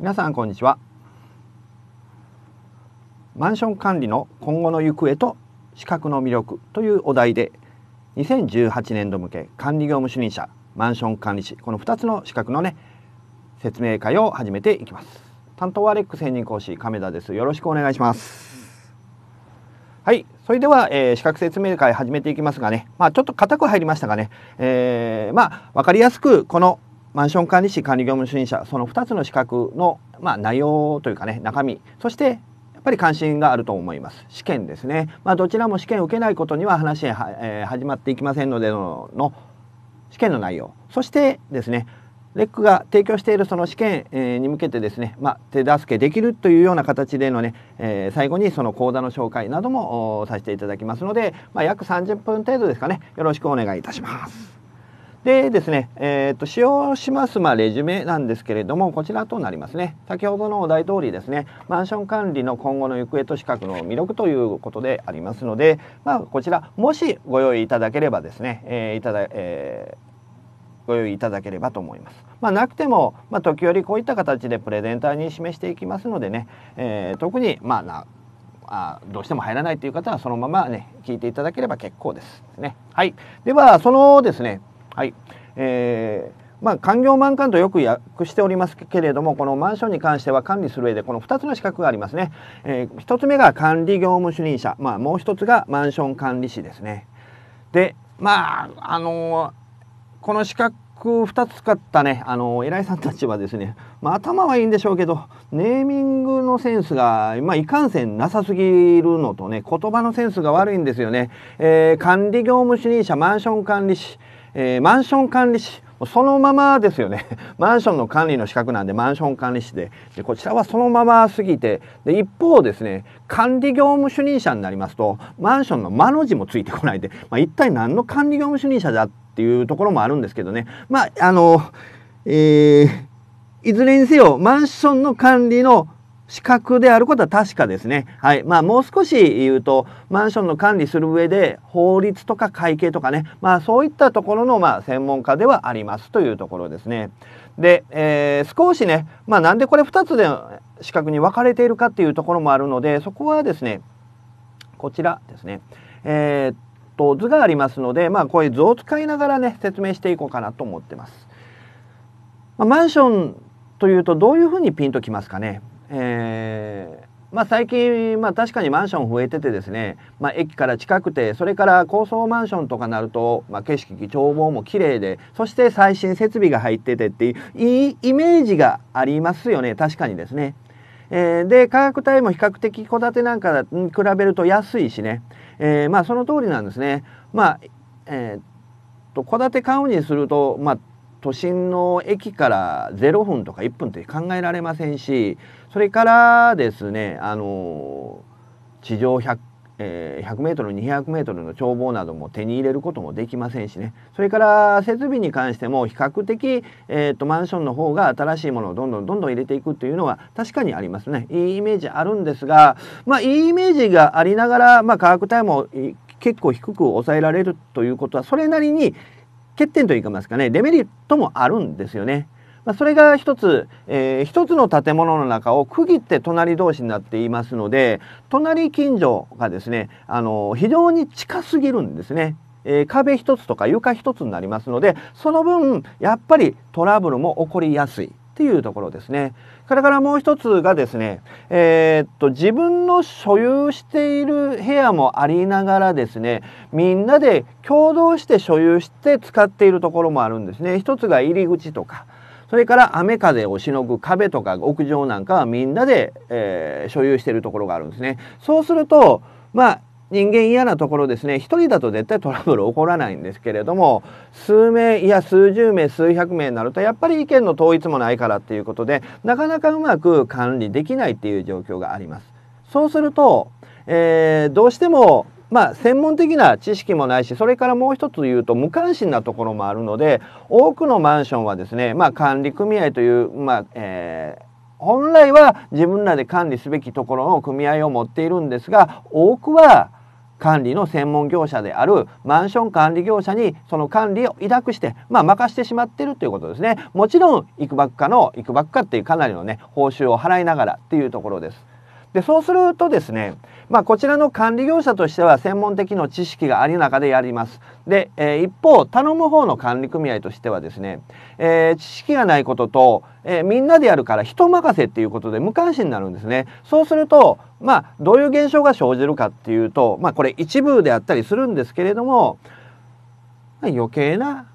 皆さんこんにちはマンション管理の今後の行方と資格の魅力というお題で2018年度向け管理業務主任者マンション管理士この2つの資格のね説明会を始めていきます担当はレック専任講師亀田ですよろしくお願いしますはいそれでは、えー、資格説明会始めていきますがね、まあ、ちょっと固く入りましたがね、えー、まあ、分かりやすくこのマンション管理士管理業務主任者その2つの資格の、まあ、内容というかね中身そしてやっぱり関心があると思います試験ですね、まあ、どちらも試験を受けないことには話は、えー、始まっていきませんのでのの試験の内容そしてですねレックが提供しているその試験、えに向けてですね、まあ、手助けできるというような形でのね、えー、最後にその講座の紹介などもさせていただきますので、まあ、約30分程度ですかねよろしくお願いいたします。でですね、えー、っと使用します、まあ、レジュメなんですけれどもこちらとなりますね先ほどのお題通りですねマンション管理の今後の行方と資格の魅力ということでありますので、まあ、こちらもしご用意いただければですね、えー、いただえーご用意いただければと思います。まあ、なくても、まあ、時折こういった形でプレゼンターに示していきますのでね、えー、特に、まあ、なあどうしても入らないという方はそのままね聞いていただければ結構ですね。はい、ではそのですねはい。えーまあ、官業満館とよく訳しておりますけれどもこのマンションに関しては管理する上でこの2つの資格がありますね、えー、1つ目が管理業務主任者、まあ、もう1つがマンション管理士ですねでまああのー、この資格2つ使ったね、あのー、偉いさんたちはですね、まあ、頭はいいんでしょうけどネーミングのセンスが、まあ、いかんせんなさすぎるのとね言葉のセンスが悪いんですよね、えー、管理業務主任者マンション管理士えー、マンション管理士そのままですよね マンションの管理の資格なんでマンション管理士ででこちらはそのまますぎてで一方ですね管理業務主任者になりますとマンションの「間」の字もついてこないで、まあ、一体何の管理業務主任者だっていうところもあるんですけどねまああのえー、いずれにせよマンションの管理の資格であることは確かですね。はい。まあ、もう少し言うと、マンションの管理する上で、法律とか会計とかね、まあ、そういったところの、まあ、専門家ではありますというところですね。で、えー、少しね、まあ、なんでこれ2つで資格に分かれているかっていうところもあるので、そこはですね、こちらですね。えー、っと、図がありますので、まあ、こういう図を使いながらね、説明していこうかなと思ってます。まあ、マンションというと、どういうふうにピンときますかね。えー、まあ、最近、まあ、確かにマンション増えててですね、まあ、駅から近くてそれから高層マンションとかなると、まあ、景色眺望も綺麗でそして最新設備が入っててっていういイメージがありますよね確かにですね。えー、で価格帯も比較的戸建てなんかに比べると安いしね、えー、まあその通りなんですね。まあえー、と戸建て買うにすると、まあ都心の駅から0分とか1分って考えられませんしそれからですねあの地上100えー、100m200m の眺望なども手に入れることもできませんしねそれから設備に関しても比較的、えーと、マンションの方が新しいものをどんどんどんどん入れていくっていうのは確かにありますねいいイメージあるんですがまあいいイメージがありながら、まあ、価格帯も結構低く抑えられるということはそれなりに、欠点といいますかねデメリットもあるんですよね。まあ、それが一つ、えー、一つの建物の中を区切って隣同士になっていますので隣近所がですね、あの非常に近すぎるんですね。えー、壁一つとか床一つになりますのでその分やっぱりトラブルも起こりやすい。っていうところですね。それからもう一つがですね、えー、っと自分の所有している部屋もありながらですねみんなで共同して所有して使っているところもあるんですね。一つが入り口とかそれから雨風をしのぐ壁とか屋上なんかはみんなで、えー、所有しているところがあるんですね。そうするとまあ人間嫌なところですね一人だと絶対トラブル起こらないんですけれども数名いや数十名数百名になるとやっぱり意見の統一もないからっていうことでなかなかうまく管理できないっていう状況があります。そうすると、えー、どうしてもまあ、専門的な知識もないしそれからもう一つ言うと無関心なところもあるので多くのマンションはですね、まあ、管理組合という、まあえー、本来は自分らで管理すべきところの組合を持っているんですが多くは管理の専門業者であるマンション管理業者にその管理を委託して、まあ、任してしまってるということですねもちろんいくばっかのいくばっかっていうかなりのね報酬を払いながらっていうところですでそうするとですね、まあ、こちらの管理業者としては専門的の知識があり中でやりますで、えー、一方頼む方の管理組合としてはですね、えー、知識がないことと、えー、みんなでやるから人任せっていうことで無関心になるんですね。そうするとまあどういう現象が生じるかっていうとまあこれ一部であったりするんですけれども、まあ、余計な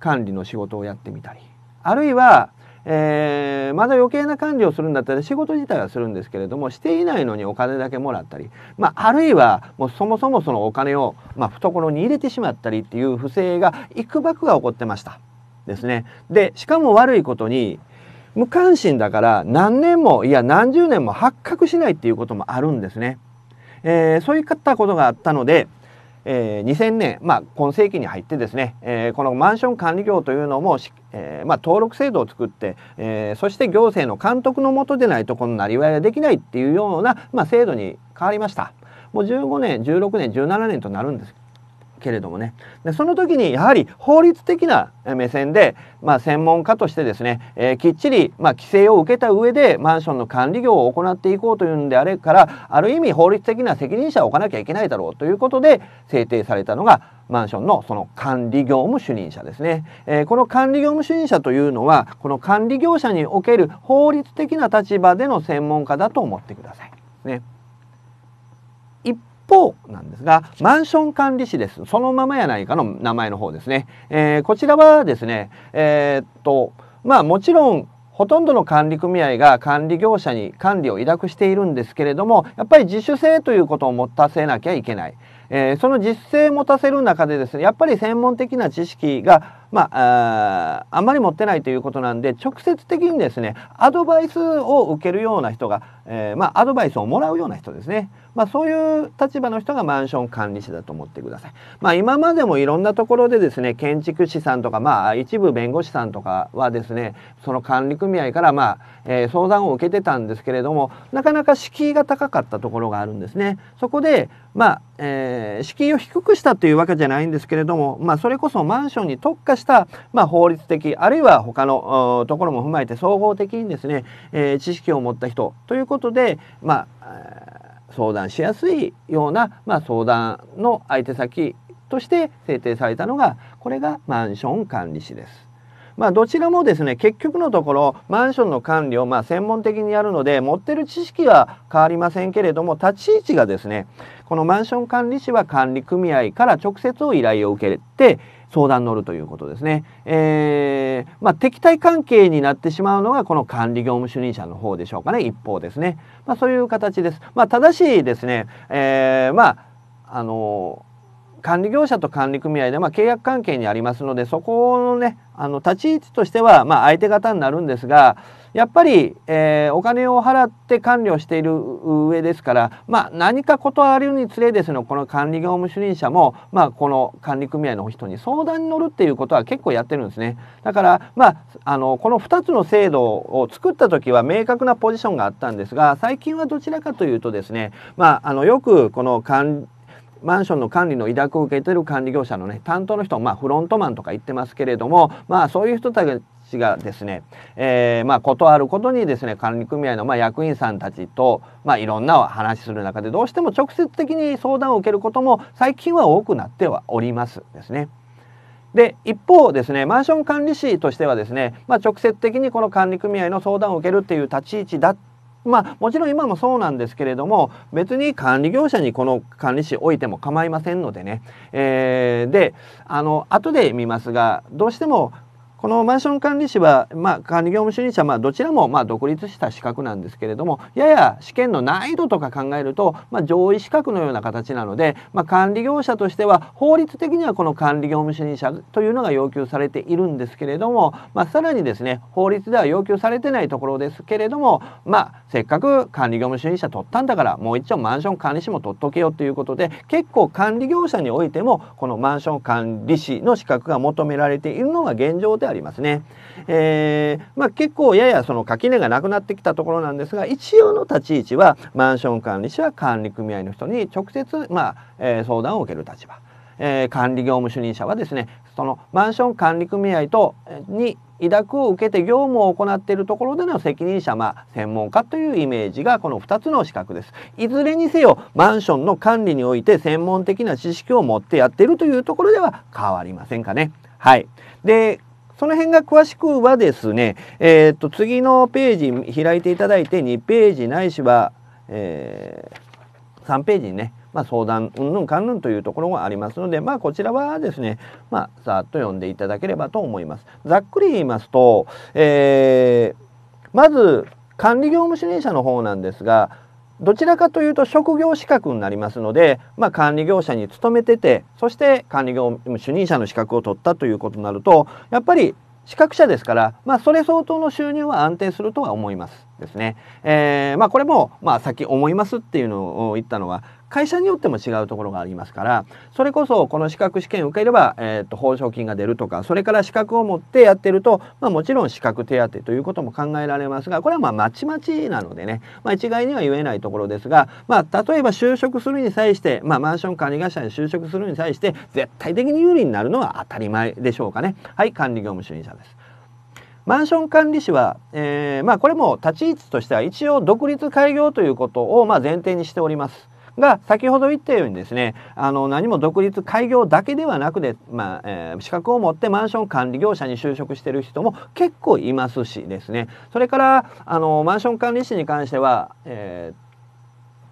管理の仕事をやってみたりあるいはえー、まだ余計な管理をするんだったら仕事自体はするんですけれどもしていないのにお金だけもらったり、まあ、あるいはもうそもそもそのお金を、まあ、懐に入れてしまったりっていう不正がいくばくが起こってましたですね。でしかも悪いことに無関心だから何年もいや何十年も発覚しないっていうこともあるんですね。えー、そういったことがあったのでえー、2000年、まあ、今世紀に入ってですね、えー、このマンション管理業というのも、えーまあ、登録制度を作って、えー、そして行政の監督のもとでないとこのなりわいはできないっていうような、まあ、制度に変わりました。もう15年16年17年となるんですけれどもねでその時にやはり法律的な目線で、まあ、専門家としてですね、えー、きっちり、まあ、規制を受けた上でマンションの管理業を行っていこうというんであれからある意味法律的な責任者を置かなきゃいけないだろうということで制定されたのがマンションのその管理業務主任者ですね、えー、この管理業務主任者というのはこの管理業者における法律的な立場での専門家だと思ってください。ね、一方なんですが、マンション管理士です。そのままやないかの名前の方ですね。えー、こちらはですね、えー、っと、まあもちろん、ほとんどの管理組合が管理業者に管理を委託しているんですけれども、やっぱり自主性ということを持たせなきゃいけない。えー、その実性を持たせる中でですね、やっぱり専門的な知識がまあ、あんまり持ってないということなんで直接的にですねアドバイスを受けるような人が、えー、まあ、アドバイスをもらうような人ですね、まあ、そういう立場の人がマンション管理者だと思ってください、まあ、今までもいろんなところでですね建築士さんとか、まあ、一部弁護士さんとかはですねその管理組合から、まあえー、相談を受けてたんですけれどもなかなか敷居が高かったところがあるんですね。そこで、まあえー、敷居を低くしたというわけじゃないんですけれども、まあ、それこそマンションに特化した、まあ、法律的あるいは他のところも踏まえて総合的にですね、えー、知識を持った人ということで、まあ、相談しやすいような、まあ、相談の相手先として制定されたのがこれがマンション管理士です。まあ、どちらもですね結局のところマンションの管理をま専門的にやるので持ってる知識は変わりませんけれども立ち位置がですねこのマンション管理士は管理組合から直接を依頼を受けて、相談乗るということですね。えー、まあ、敵対関係になってしまうのがこの管理業務主任者の方でしょうかね一方ですね。まあ、そういう形です。まあ、正しいですね、えー、まあの管理業者と管理組合で、まあ、契約関係にありますのでそこのねあの立ち位置としては、ま相手方になるんですがやっぱり、えー、お金を払って管理をしている上ですから、まあ、何か断るにつれですねこの管理業務主任者も、まあ、この管理組合の人に相談に乗るっていうことは結構やってるんですね。だから、まあ、あのこの2つの制度を作った時は明確なポジションがあったんですが最近はどちらかというとですね、まあ、あのよくこの管理マンションの管理の委託を受けている管理業者のね担当の人まあフロントマンとか言ってますけれどもまあそういう人た私がですね、えー、まあこることにですね管理組合のまあ役員さんたちとまあいろんな話する中でどうしても直接的に相談を受けることも最近は多くなってはおりますですね。で一方ですねマンション管理士としてはですね、まあ、直接的にこの管理組合の相談を受けるっていう立ち位置だまあもちろん今もそうなんですけれども別に管理業者にこの管理士置いても構いませんのでね、えー、であの後で見ますがどうしてもこのマンション管理士は、まあ、管理業務主任者、まあ、どちらも、まあ、独立した資格なんですけれどもやや試験の難易度とか考えると、まあ、上位資格のような形なので、まあ、管理業者としては法律的にはこの管理業務主任者というのが要求されているんですけれども、まあ、さらにですね法律では要求されてないところですけれども、まあ、せっかく管理業務主任者取ったんだからもう一丁マンション管理士も取っとけよということで結構管理業者においてもこのマンション管理士の資格が求められているのが現状ではありますね。えー、まあ、結構ややその垣根がなくなってきたところなんですが一応の立ち位置はマンション管理士は管理組合の人に直接、まあえー、相談を受ける立場。えー、管理業務主任者はですねそのマンション管理組合とに委託を受けて業務を行っているところでの責任者、まあ、専門家というイメージがこの2つの資格ですいずれにせよマンションの管理において専門的な知識を持ってやっているというところでは変わりませんかね。はい、でその辺が詳しくはですね、えー、っと次のページ開いていただいて2ページないしは、えー、3ページにね、まあ、相談うんぬんかんぬんというところがありますので、まあ、こちらはですね、まあ、さっと読んでいただければと思います。ざっくり言いますと、えー、まず管理業務主任者の方なんですがどちらかというと職業資格になりますので、まあ、管理業者に勤めててそして管理業主任者の資格を取ったということになるとやっぱり資格者ですから、まあ、それ相当の収入は安定するとは思いますですね。えー、まあ、これも、まあ、さっき思いますっていうのを言ったのは会社によっても違うところがありますからそれこそこの資格試験を受ければ、えーと、報奨金が出るとかそれから資格を持ってやってると、まあ、もちろん資格手当ということも考えられますがこれはまあまちまちなのでね、まあ、一概には言えないところですが、まあ、例えば就職するに際して、まあ、マンション管理会社に就職するに際して絶対的に有利になるのは当たり前でしょうかね。はい管理業務主任者ですマンション管理士は、えー、まあ、これも立ち位置としては一応独立開業ということをま前提にしております。が先ほど言ったようにですねあの何も独立開業だけではなくて、まあえー、資格を持ってマンション管理業者に就職してる人も結構いますしですねそれからあのマンション管理士に関しては、え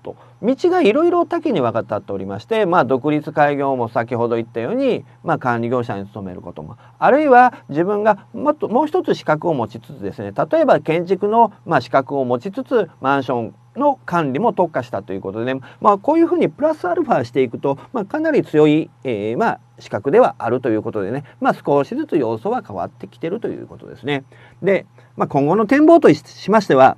ー、と道がいろいろ多岐にわたっておりまして、まあ、独立開業も先ほど言ったように、まあ、管理業者に勤めることもあるいは自分がもっともう一つ資格を持ちつつですね例えば建築の、まあ、資格を持ちつつマンションの管理も特化したということで、ね、まあ、こういうふうにプラスアルファしていくと、まあ、かなり強い、えー、まあ、資格ではあるということでね、まあ、少しずつ要素は変わってきてるということですね。で、まあ、今後の展望としましては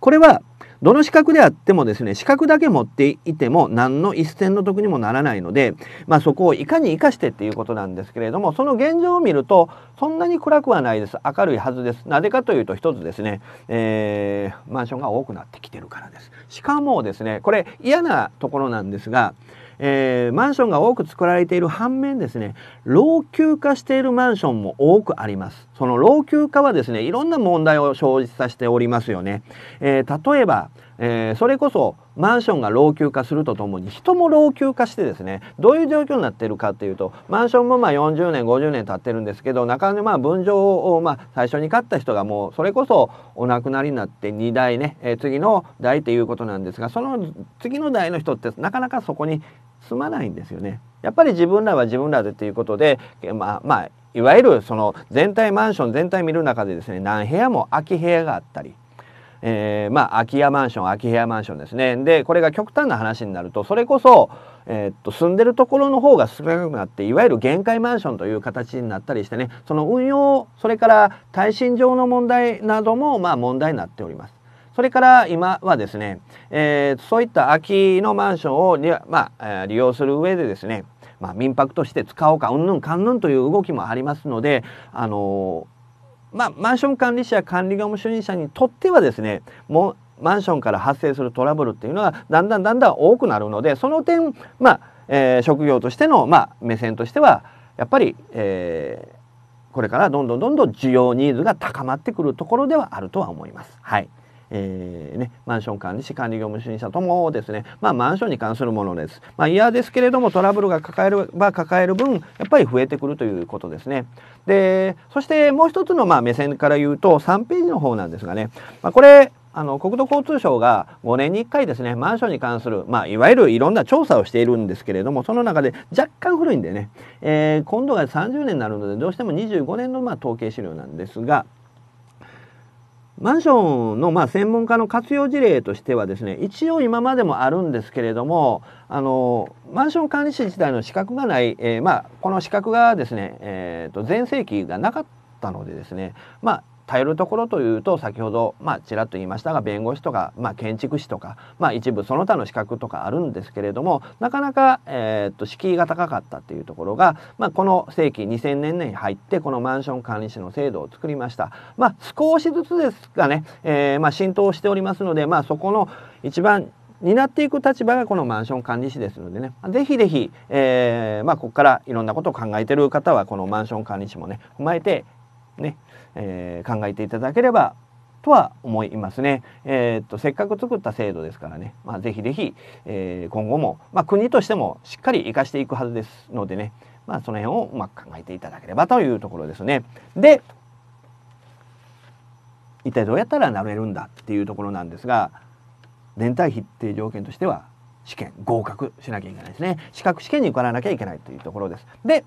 これはどの資格であってもですね資格だけ持っていても何の一戦の得にもならないので、まあ、そこをいかに生かしてっていうことなんですけれどもその現状を見るとそんなに暗くはないです明るいはずですなぜかというと一つですね、えー、マンションが多くなってきてるからですしかもですねこれ嫌なところなんですがえー、マンションが多く作られている反面ですね老朽化しているマンションも多くありますその老朽化はですねいろんな問題を生じさせておりますよね、えー、例えば、えー、それこそマンションが老朽化するとともに人も老朽化してですねどういう状況になってるかっていうとマンションもまあ40年50年経ってるんですけどなかなかまあ分譲をまあ最初に買った人がもうそれこそお亡くなりになって2代ね、えー、次の代っていうことなんですがその次の代の人ってなかなかそこに住まないんですよね。やっぱり自分らは自分らでっていうことで、まあ、まあいわゆるその全体マンション全体見る中でですね何部屋も空き部屋があったりえー、まあ空き家マンション空き部屋マンションですねでこれが極端な話になるとそれこそ、えー、っと住んでるところの方が少なくなっていわゆる限界マンションという形になったりしてねその運用それから耐震上の問題などもまあ問題になっております。それから今はですね、えー、そういった空きのマンションをに、まあ、利用する上でですね、まあ、民泊として使おうかうんぬんかんぬんという動きもありますので、あのーまあ、マンション管理者や管理業務主任者にとってはですねもうマンションから発生するトラブルっていうのはだんだんだんだん多くなるのでその点、まあえー、職業としての、まあ、目線としてはやっぱり、えー、これからどんどんどんどん需要ニーズが高まってくるところではあるとは思います。はいえーね、マンション管理士管理業務主任者ともですね、まあ、マンションに関するものです。まあ、嫌ですけれどもトラブルが抱えれば抱える分やっぱり増えてくるということですね。でそしてもう一つのまあ目線から言うと3ページの方なんですがね、まあ、これあの国土交通省が5年に1回ですねマンションに関する、まあ、いわゆるいろんな調査をしているんですけれどもその中で若干古いんでね、えー、今度が30年になるのでどうしても25年のまあ統計資料なんですが。マンションのまあ専門家の活用事例としてはですね一応今までもあるんですけれどもあのマンション管理士自体の資格がない、えー、まあこの資格がですね、えと全盛期がなかったのでですねまあ頼るところというと先ほどまあちらっと言いましたが弁護士とか、まあ、建築士とか、まあ、一部その他の資格とかあるんですけれどもなかなか、えっと敷居が高かったっていうところが、まあ、この世紀2000年に入ってこのマンション管理士の制度を作りました。まあ、少しずつですがね、えまあ浸透しておりますので、まあ、そこの一番担っていく立場がこのマンション管理士ですのでねぜひぜひ、えーまあ、ここからいろんなことを考えてる方はこのマンション管理士もね踏まえてねえー、考えていただければとは思いますね。えー、っとせっかく作った制度ですからね、まあ、ぜひぜひ、えー、今後も、まあ、国としてもしっかり生かしていくはずですのでね、まあ、その辺をうまく考えていただければというところですね。で一体どうやったらなれるんだっていうところなんですが連帯否定条件としては試験合格しなきゃいけないですね資格試験に受からなきゃいけないというところです。で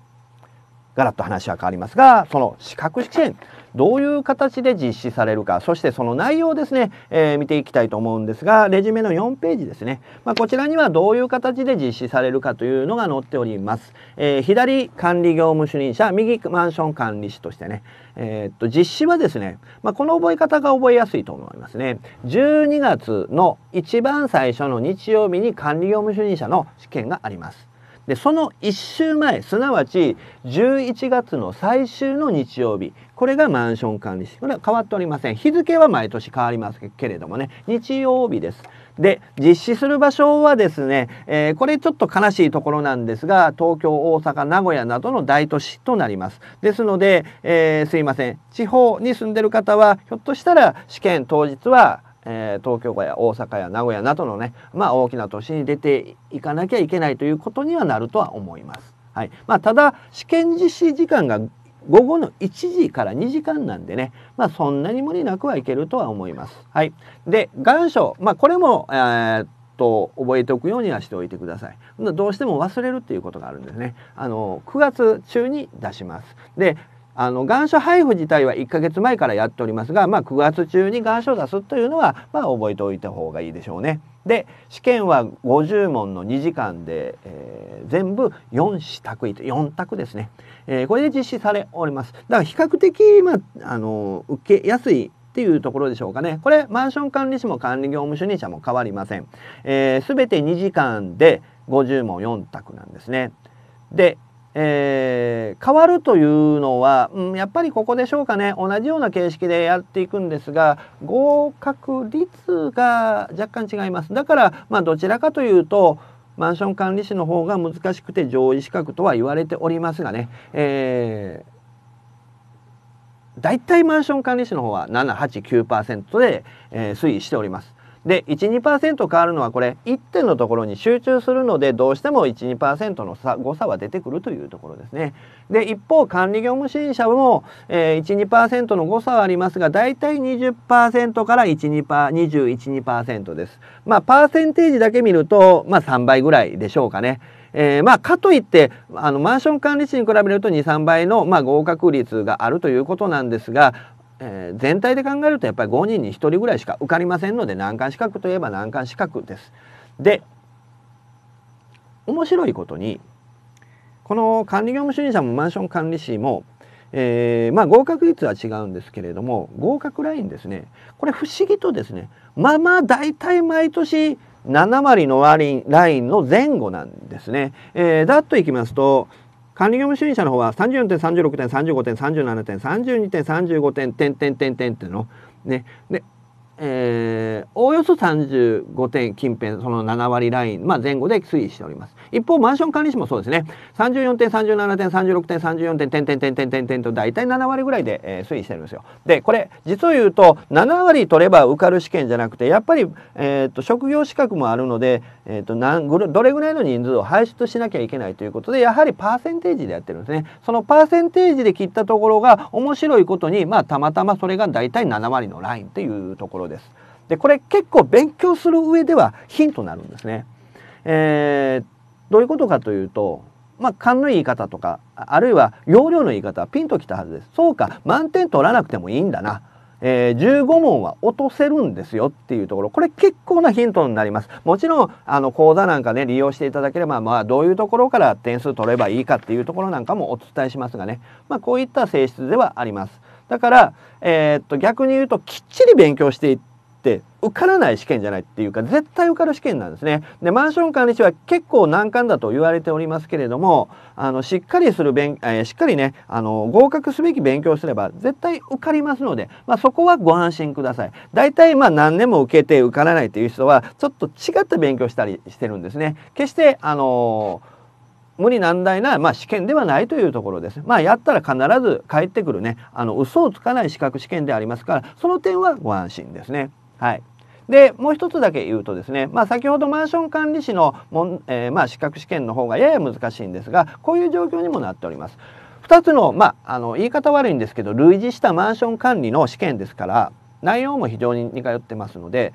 ガラッと話は変わりますがその資格試験どういう形で実施されるかそしてその内容ですね、えー、見ていきたいと思うんですがレジュメの4ページですね、まあ、こちらにはどういう形で実施されるかというのが載っております、えー、左管理業務主任者右マンション管理士としてね、えー、っと実施はですね、まあ、この覚え方が覚えやすいと思いますね12月の一番最初の日曜日に管理業務主任者の試験がありますでその1週前すなわち11月の最終の日曜日これがマンション管理士これは変わっておりません日付は毎年変わりますけれどもね日曜日ですで実施する場所はですね、えー、これちょっと悲しいところなんですが東京大阪名古屋などの大都市となりますですので、えー、すいません地方に住んでる方はひょっとしたら試験当日はえー、東京や大阪や名古屋などのね、まあ、大きな都市に出ていかなきゃいけないということにはなるとは思います。はいまあ、ただ試験実施時間が午後の1時から2時間なんでね、まあ、そんなに無理なくはいけるとは思います。はい、で願書、まあ、これも、えー覚えておくようにはしておいてください。どうしても忘れるっていうことがあるんですね。あの9月中に出します。であの願書配布自体は1ヶ月前からやっておりますが、まあ、9月中に願書を出すというのは、まあ、覚えておいた方がいいでしょうね。で試験は50問の2時間で、えー、全部4試択4択ですね、えー、これで実施されおります。だから比較的、まあ、あの受けやすいっていうところでしょうかね。これマンション管理士も管理業務主任者も変わりません。えー、て2時間で50問4択なんですね。で、えー、変わるというのは、うん、やっぱりここでしょうかね同じような形式でやっていくんですが合格率が若干違いますだから、まあ、どちらかというとマンション管理士の方が難しくて上位資格とは言われておりますがね、えー大体マンション管理士の方は789%で、えー、推移しております。で12%変わるのはこれ1点のところに集中するのでどうしても12%の差誤差は出てくるというところですね。で一方管理業務支援者も、えー、12%の誤差はありますがだいたい20%からパ21%です。まあパーセンテージだけ見ると、まあ、3倍ぐらいでしょうかね。えー、まあかといってあのマンション管理士に比べると23倍の、まあ、合格率があるということなんですがえー、全体で考えるとやっぱり5人に1人ぐらいしか受かりませんので難関資格といえば難関資格です。で面白いことにこの管理業務主任者もマンション管理士も、えー、まあ、合格率は違うんですけれども合格ラインですねこれ不思議とですねまあまあ大体毎年7割の割ラインの前後なんですね。えー、だっといきますと、管理業務主任者の方は34点36点35点37点32点35点点点点点ってのねでえー、おおよそ35点近辺その7割ライン、まあ、前後で推移しております一方マンション管理士もそうですね34点37点36点34点点点点点点点と大体7割ぐらいで、えー、推移してるんですよでこれ実を言うと7割取れば受かる試験じゃなくてやっぱり、えーと、職業資格もあるので、えーと、なんどれぐらいの人数を排出しなきゃいけないということでやはりパーセンテージでやってるんですねそのパーセンテージで切ったところが面白いことにまあたまたまそれが大体7割のラインというところです。でこれ結構勉強する上ではヒントになるんですね。えー、どういうことかというと、まあ、勘の言い方とかあるいは容量の言い方はピンときたはずです。そうか満点取らなくてもいいんだな。えー、15問は落とせるんですよっていうところこれ結構なヒントになりますもちろんあの講座なんかね利用していただければまあどういうところから点数取ればいいかっていうところなんかもお伝えしますがねまあこういった性質ではありますだから、えー、っと逆に言うときっちり勉強していって受からない試験じゃないっていうか絶対受かる試験なんですね。でマンション管理士は結構難関だと言われておりますけれどもあのしっかりする勉、えー、しっかりねあの合格すべき勉強すれば絶対受かりますので、まあ、そこはご安心ください。大体まあ何年も受けて受からないっていう人はちょっと違った勉強したりしてるんですね。決してあのー無理難題な、まあ、試験ではないというところです。まあ、やったら必ず返ってくるねあの嘘をつかない資格試験でありますからその点はご安心ですね。はい、でもう一つだけ言うとですね、まあ、先ほどマンション管理士のもん、えー、まあ、資格試験の方がやや難しいんですがこういう状況にもなっております。2つの,、まあ、あの言い方悪いんですけど類似したマンション管理の試験ですから内容も非常に似通ってますので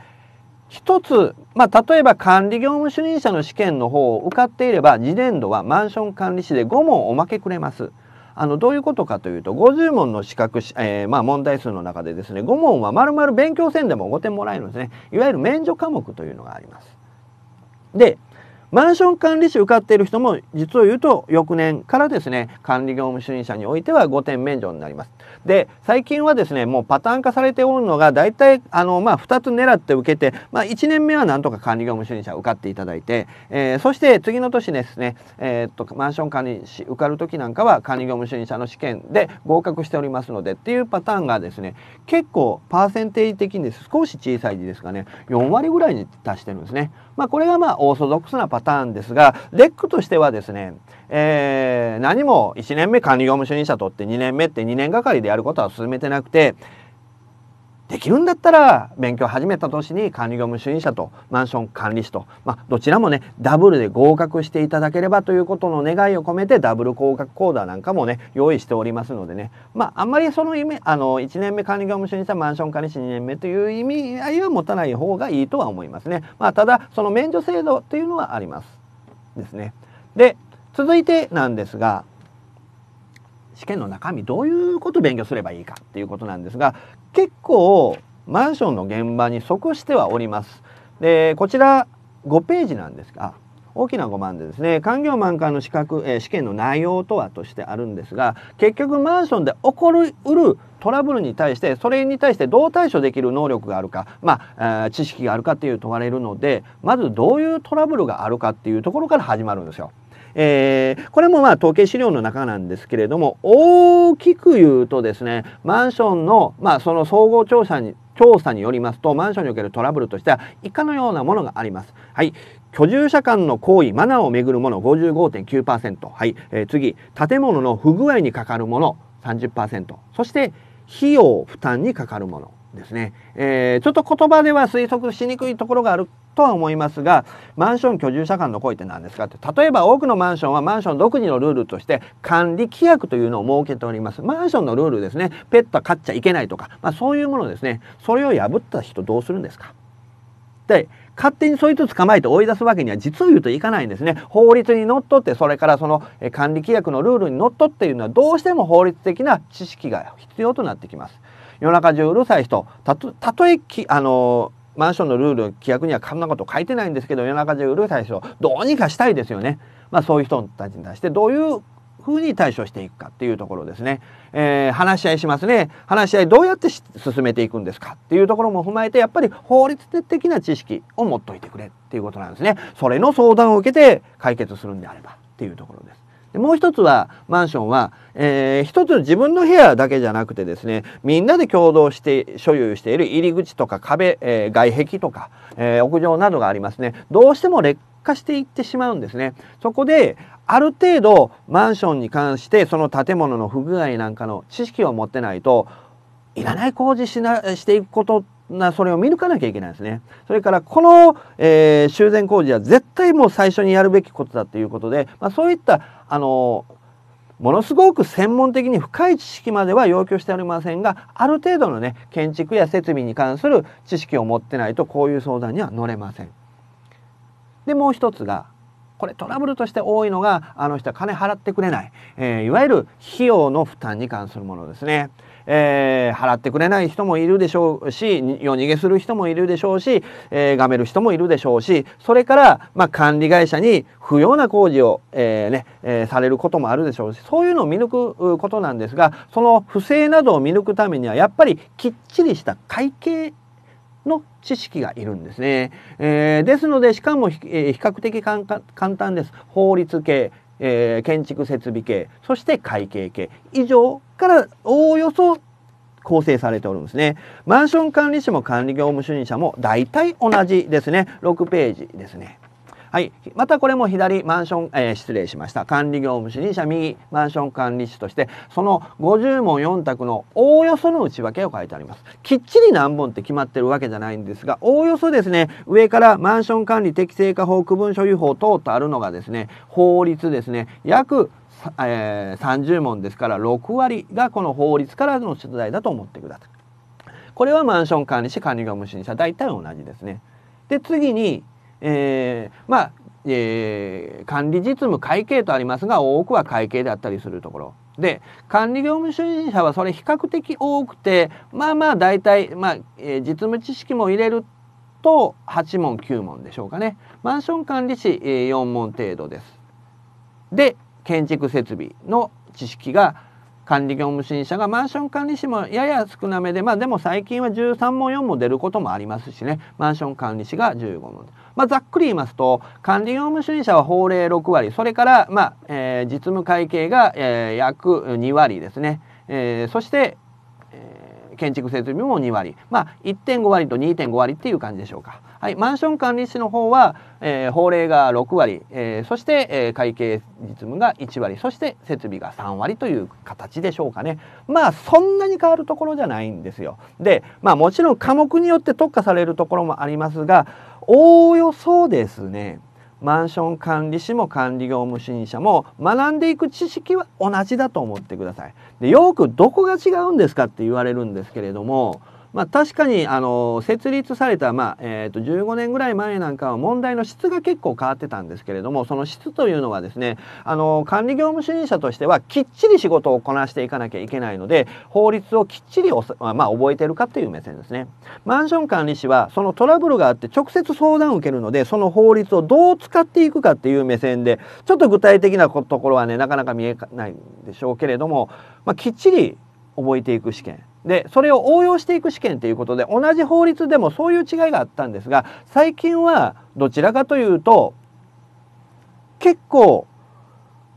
一つ、まあ、例えば管理業務主任者の試験の方を受かっていれば次年度はマンション管理士で5問おまけくれます。あのどういうことかというと50問の資格、えー、まあ、問題数の中でですね5問は丸々勉強せんでも5点もらえるんですねいわゆる免除科目というのがあります。でマンション管理士受かっている人も実を言うと翌年からですね管理業務主任者においては5点免除になります。で最近はですねもうパターン化されておるのが大体あの、まあ、2つ狙って受けて、まあ、1年目はなんとか管理業務主任者受かっていただいて、えー、そして次の年ですね、えー、っとマンション管理士受かる時なんかは管理業務主任者の試験で合格しておりますのでっていうパターンがですね結構パーセンテージ的に少し小さいですがね4割ぐらいに達してるんですね。まあ、これがまあオーソドックスなパターンですがレックとしてはですね、えー、何も1年目管理業務主任者とって2年目って2年がかりでやることは進めてなくてできるんだったら勉強始めた年に管理業務主任者とマンション管理士と、まあ、どちらもねダブルで合格していただければということの願いを込めてダブル合格コーダーなんかもね用意しておりますのでねまああんまりその意味あの1年目管理業務主任者マンション管理士2年目という意味合いは持たない方がいいとは思いますね。まあ、ただその免除制度というのはありますですね。で続いてなんですが試験の中身どういうことを勉強すればいいかっていうことなんですが結構マンションの現場に即してはおります。でこちら5ページなんですが大きな5番でですね官境満開の資格、えー、試験の内容とはとしてあるんですが結局マンションで起こりうるトラブルに対してそれに対してどう対処できる能力があるか、まあ、えー、知識があるかっていう問われるのでまずどういうトラブルがあるかっていうところから始まるんですよ。えー、これもまあ統計資料の中なんですけれども大きく言うとですねマンションの,、まあその総合調査に調査によりますとマンションにおけるトラブルとしては以下のようなものがあります。はい、居住者間の行為マナーをめぐるもの55.9%、はいえー、次建物の不具合にかかるもの30%そして費用負担にかかるものですね、えー、ちょっと言葉では推測しにくいところがあるとは思いますがマンション居住者間の声って何ですかって例えば多くのマンションはマンション独自のルールとして管理規約というのを設けておりますマンションのルールですねペットは飼っちゃいけないとか、まあ、そういうものですねそれを破った人どうするんですかで勝手にそいつ捕まえて追い出すわけには実を言うといかないんですね法律にのっとってそれからその管理規約のルールにのっとっていうのはどうしても法律的な知識が必要となってきます。夜中中うるさい人たとたとえきあのマンションのルール規約にはこんなこと書いてないんですけど夜中中うるさい人どうにかしたいですよね。まあ、そういう人たちに対してどういうふうに対処していくかっていうところですね、えー、話し合いしますね話し合いどうやって進めていくんですかっていうところも踏まえてやっぱり法律的な知識を持っといてくれっていうことなんですねそれの相談を受けて解決するんであればっていうところですでもう一つはマンションは、えー、一つの自分の部屋だけじゃなくてですねみんなで共同して所有している入り口とか壁、えー、外壁とか、えー、屋上などがありますねどうしても劣化していってしまうんですねそこである程度マンションに関してその建物の不具合なんかの知識を持ってないといらない工事しなしていくことなそれを見抜かなきゃいけないですね。それからこの、えー、修繕工事は絶対もう最初にやるべきことだということで、まあ、そういったあのものすごく専門的に深い知識までは要求しておりませんがある程度のね建築や設備に関する知識を持ってないとこういう相談には乗れません。でもう一つがこれトラブルとして多いのがあの人は金払ってくれない、えー、いわゆる費用の負担に関するものですね。えー、払ってくれない人もいるでしょうし夜逃げする人もいるでしょうし、えー、がめる人もいるでしょうしそれから、まあ、管理会社に不要な工事を、えー、ねえー、されることもあるでしょうしそういうのを見抜くことなんですがその不正などを見抜くためにはやっぱりきっちりした会計の知識がいるんですね。えー、ですのでしかも、えー、比較的簡単です。法律系、えー、建築設備系そして会計系以上からおおよそ構成されておるんですね。マンション管理士も管理業務主任者も大体同じですね。6ページですね。はい、またこれも左マンション、えー、失礼しました管理業務主任者右マンション管理士としてその50問4択のおおよその内訳を書いてありますきっちり何本って決まってるわけじゃないんですがおおよそですね上からマンション管理適正化法区分所有法等とあるのがですね法律ですね約えー、30問ですから6割がこの法律からの出題だと思ってください。これはマンション管理士管理業務主任者大体同じですね。で次にえー、まあ、えー、管理実務会計とありますが多くは会計であったりするところで管理業務主任者はそれ比較的多くてまあまあ大体、まあえー、実務知識も入れると8問9問でしょうかねマンション管理士、えー、4問程度です。で建築設備の知識が管理業務審査がマンション管理士もやや少なめでまあでも最近は13問4も出ることもありますしねマンション管理士が15問。まあ、ざっくり言いますと管理業務主任者は法令6割それから、まあえー、実務会計が、えー、約2割ですね、えー、そして、えー、建築設備も2割まあ1.5割と2.5割っていう感じでしょうか。はい、マンション管理士の方は、えー、法令が6割、えー、そして、えー、会計実務が1割そして設備が3割という形でしょうかねまあそんなに変わるところじゃないんですよ。でまあもちろん科目によって特化されるところもありますがおおよそですねマンション管理士も管理業務主任者も学んでいく知識は同じだと思ってください。でよくどこが違うんですかって言われるんですけれどもまあ、確かにあの設立された、まあえー、と15年ぐらい前なんかは問題の質が結構変わってたんですけれどもその質というのはですねあの管理業務主任者としてはきっちり仕事をこなしていかなきゃいけないので法律をきっちりまあ、覚えてるかという目線ですね。マンション管理士はそのトラブルがあって直接相談を受けるのでその法律をどう使っていくかっていう目線でちょっと具体的なところはねなかなか見えないんでしょうけれども、まあ、きっちり覚えていく試験でそれを応用していく試験ということで同じ法律でもそういう違いがあったんですが最近はどちらかというと結構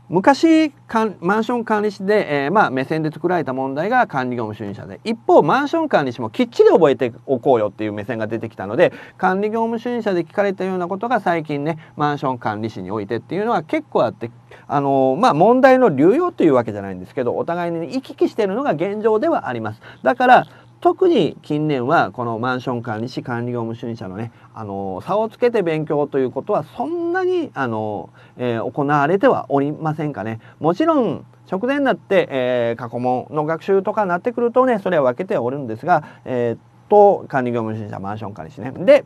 昔マンション管理士で、えー、まあ、目線で作られた問題が管理業務主任者で一方マンション管理士もきっちり覚えておこうよっていう目線が出てきたので管理業務主任者で聞かれたようなことが最近ねマンション管理士においてっていうのは結構あってあのー、まあ、問題の流用というわけじゃないんですけどお互いに行き来してるのが現状ではあります。だから特に近年はこのマンション管理士管理業務主任者のねあの差をつけて勉強ということはそんなにあの、えー、行われてはおりませんかね。もちろん直前になって、えー、過去問の学習とかになってくるとねそれは分けておるんですが、えー、っと管理業務主任者マンション管理士ね。で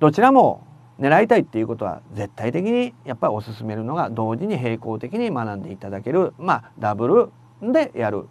どちらも狙いたいっていうことは絶対的にやっぱりおすすめるのが同時に並行的に学んでいただけるまあダブルでやる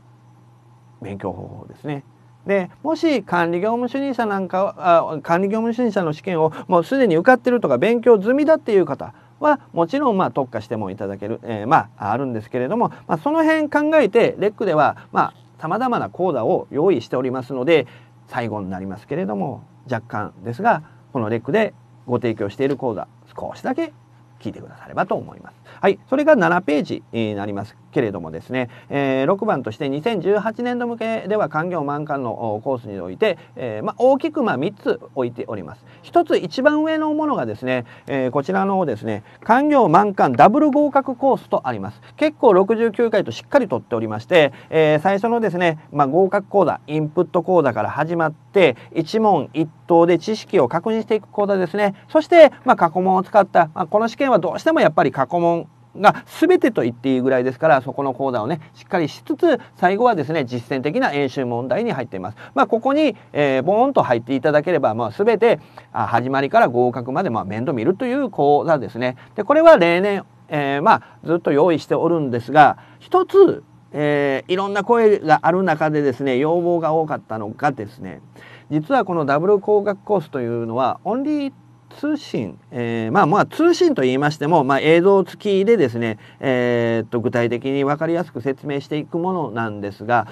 勉強方法ですね。でもし管理業務主任者なんかあ管理業務主任者の試験をもうすでに受かってるとか勉強済みだっていう方はもちろんまあ特化してもいただける、えー、まああるんですけれども、まあ、その辺考えてレックではまあさまざまな講座を用意しておりますので最後になりますけれども若干ですがこのレックでご提供している講座少しだけ聞いてくださればと思います。はい、それが7ページになりますけれどもですね、えー、6番として2018年度向けでは官業満館のコースにおいて、えー、ま大きくま3つ置いております。1つ一番上のものがですね、えー、こちらの方ですね、官業満館ダブル合格コースとあります。結構69回としっかりとっておりまして、え最初のですね、ま合格講座、インプット講座から始まって、一問一答で知識を確認していく講座ですね、そして、ま過去問を使った、まあ、この試験はどうしてもやっぱり過去問が全てと言っていいぐらいですからそこの講座をねしっかりしつつ最後はですね実践的な演習問題に入っています。まあ、ここに、えー、ボーンと入っていただければ、まあ、全てあ始まりから合格まで、まあ、面倒見るという講座ですね。でこれは例年、えー、まあ、ずっと用意しておるんですが一つ、えー、いろんな声がある中でですね要望が多かったのがですね実はこのダブル工学コースというのはオンリー通信、えー、まあまあ通信と言いましても、まあ、映像付きでですね、えー、っと具体的に分かりやすく説明していくものなんですが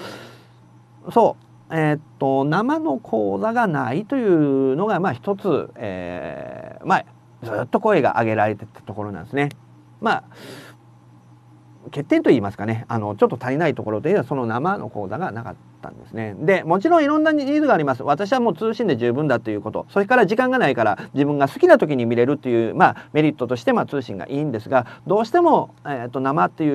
そう、えー、っと生の講座がないというのがまあ一つ、えー、まあずっと声が上げられてたところなんですね。まあ欠点と言いますかねあのちょっと足りないところというのはその生の講座がなかったんですねでもちろんいろんなニーズがあります私はもう通信で十分だということそれから時間がないから自分が好きな時に見れるという、まあ、メリットとして、まあ、通信がいいんですがどうしても、えーと、生ってい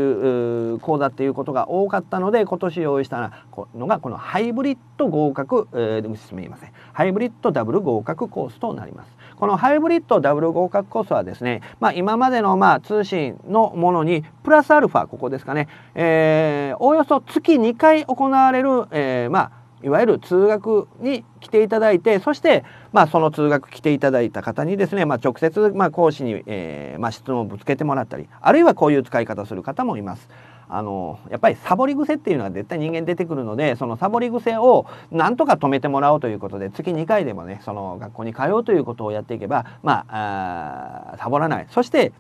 う講座っていうことが多かったので今年用意したのがこのハイブリッド合格、えー、すみませんハイブリッドダブル合格コースとなりますこのハイブリッドダブル合格コースはですね、まあ、今までのまあ通信のものにプラスアルファここですかね、えー、おおよそ月2回行われる、えー、まあいわゆる通学に来ていただいてそして、まあ、その通学来ていただいた方にですね、まあ、直接、まあ、講師に、えーまあ、質問をぶつけてもらったりあるいはこういう使い方する方もいます。あのやっぱりサボり癖っていうのは絶対人間出てくるのでそのサボり癖をなんとか止めてもらおうということで月2回でもねその学校に通うということをやっていけばまあサボらないそして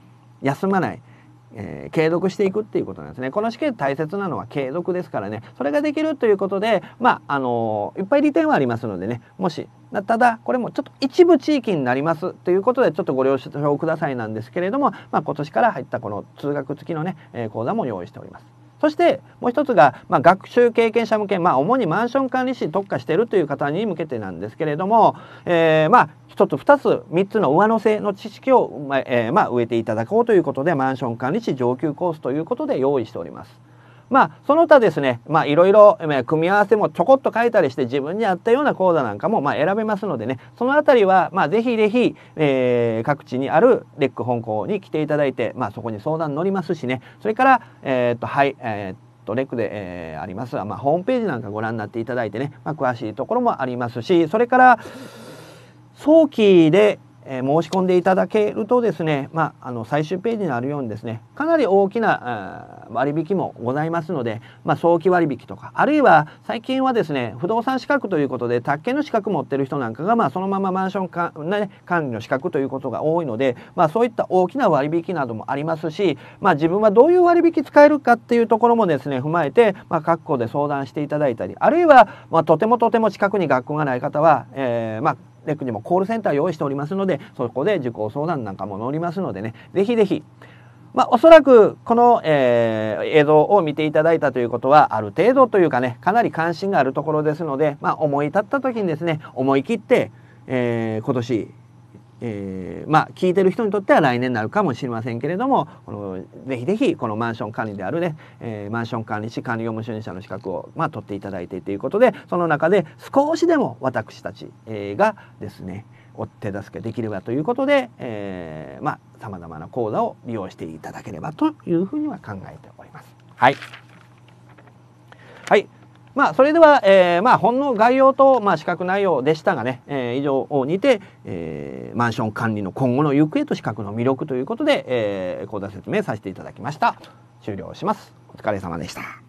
休まないえー、継続していくっていうことなんですねこの試験大切なのは継続ですからねそれができるということでまああのー、いっぱい利点はありますのでねもしただこれもちょっと一部地域になりますということでちょっとご了承くださいなんですけれども、まあ、今年から入ったこの通学付きのね、え講座も用意しております。そしてもう一つが、まあ、学習経験者向け、まあ、主にマンション管理士に特化しているという方に向けてなんですけれども、えー、まあ1つ2つ3つの上乗せの知識を、まあ、えー、まあ、植えていただこうということでマンション管理士上級コースということで用意しております。まあその他ですねまあいろいろ組み合わせもちょこっと書いたりして自分に合ったような講座なんかもま選べますのでねその辺りはまあぜひぜひ、えー、各地にあるレック本校に来ていただいて、まあ、そこに相談乗りますしねそれから、えっ、とはい、えーとレクで、えー、ありますが、まあ、ホームページなんかご覧になっていただいてね、まあ、詳しいところもありますしそれから早期でえー、申し込んでいただけるとですね、まあ、あの最終ページにあるようにですねかなり大きな割引もございますので、まあ、早期割引とかあるいは最近はですね不動産資格ということで宅建の資格持ってる人なんかが、まあ、そのままマンションか、ね、管理の資格ということが多いので、まあ、そういった大きな割引などもありますし、まあ、自分はどういう割引使えるかっていうところもですね踏まえて、まあ、各校で相談していただいたりあるいは、まあ、とてもとても近くに学校がない方は、えー、まあクにもコールセンター用意しておりますのでそこで受講相談なんかも載りますのでねぜひぜひまあ、おそらくこの、えー、映像を見ていただいたということはある程度というかねかなり関心があるところですので、まあ、思い立った時にですね思い切って、えー、今年えー、まあ聞いてる人にとっては来年になるかもしれませんけれどもこのぜひぜひこのマンション管理であるね、えー、マンション管理士管理業務主任者の資格を、まあ、取っていただいてということでその中で少しでも私たち、えー、がですねお手助けできればということで、えー、まあさまざまな講座を利用していただければというふうには考えております。はい、はいまあ、それでは、えー、まあ、本の概要と、まあ、資格内容でしたがね、えー、以上にて、えー、マンション管理の今後の行方と資格の魅力ということで、え講座説明させていただきました。終了します。お疲れ様でした。